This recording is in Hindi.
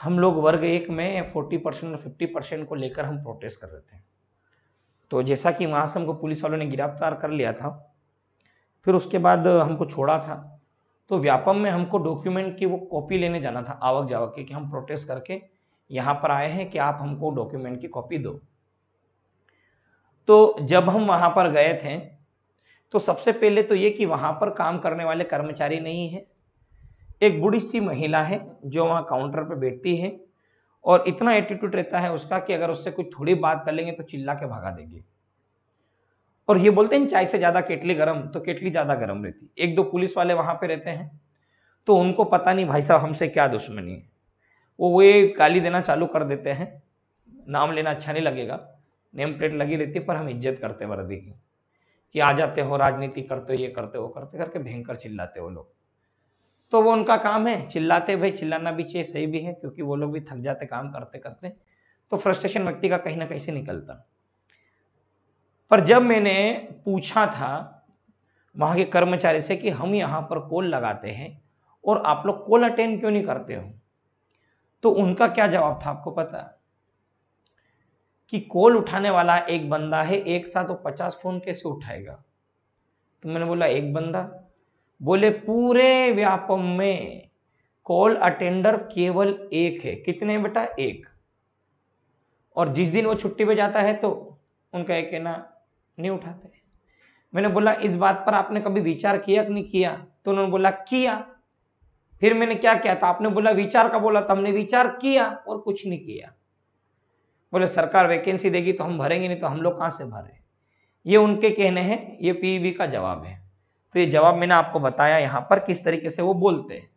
हम लोग वर्ग एक में फोर्टी परसेंट और फिफ्टी परसेंट को लेकर हम प्रोटेस्ट कर रहे थे तो जैसा कि वहाँ से हमको पुलिस वालों ने गिरफ्तार कर लिया था फिर उसके बाद हमको छोड़ा था तो व्यापम में हमको डॉक्यूमेंट की वो कॉपी लेने जाना था आवक जावक के कि हम प्रोटेस्ट करके यहाँ पर आए हैं कि आप हमको डॉक्यूमेंट की कॉपी दो तो जब हम वहाँ पर गए थे तो सबसे पहले तो ये कि वहाँ पर काम करने वाले कर्मचारी नहीं हैं एक बुढ़ी सी महिला है जो वहाँ काउंटर पर बैठती है और इतना एटीट्यूड रहता है उसका कि अगर उससे कुछ थोड़ी बात कर लेंगे तो चिल्ला के भागा देंगे और ये बोलते हैं चाय से ज़्यादा केटली गर्म तो केटली ज़्यादा गर्म रहती एक दो पुलिस वाले वहाँ पे रहते हैं तो उनको पता नहीं भाई साहब हमसे क्या दुश्मनी है वो वो गाली देना चालू कर देते हैं नाम लेना अच्छा नहीं लगेगा नेम प्लेट लगी रहती है पर हम इज्जत करते वर्दी की कि आ जाते हो राजनीति करते हो ये करते वो करते करके भयंकर चिल्लाते वो लोग तो वो उनका काम है चिल्लाते भाई चिल्लाना भी चाहिए सही भी है क्योंकि वो लोग भी थक जाते काम करते करते तो फ्रस्ट्रेशन व्यक्ति का कहीं ना कहीं से निकलता पर जब मैंने पूछा था वहाँ के कर्मचारी से कि हम यहाँ पर कॉल लगाते हैं और आप लोग कॉल अटेंड क्यों नहीं करते हो तो उनका क्या जवाब था आपको पता कि कॉल उठाने वाला एक बंदा है एक साथ वो पचास फ़ोन कैसे उठाएगा तो मैंने बोला एक बंदा बोले पूरे व्यापम में कॉल अटेंडर केवल एक है कितने बेटा एक और जिस दिन वो छुट्टी पे जाता है तो उनका एक कहना नहीं उठाते मैंने बोला इस बात पर आपने कभी विचार किया कि नहीं किया तो उन्होंने बोला किया फिर मैंने क्या किया तो आपने बोला विचार का बोला तो हमने विचार किया और कुछ नहीं किया बोले सरकार वैकेंसी देगी तो हम भरेंगे नहीं तो हम लोग कहाँ से भरे ये उनके कहने हैं ये पीबी का जवाब है तो ये जवाब मैंने आपको बताया यहाँ पर किस तरीके से वो बोलते हैं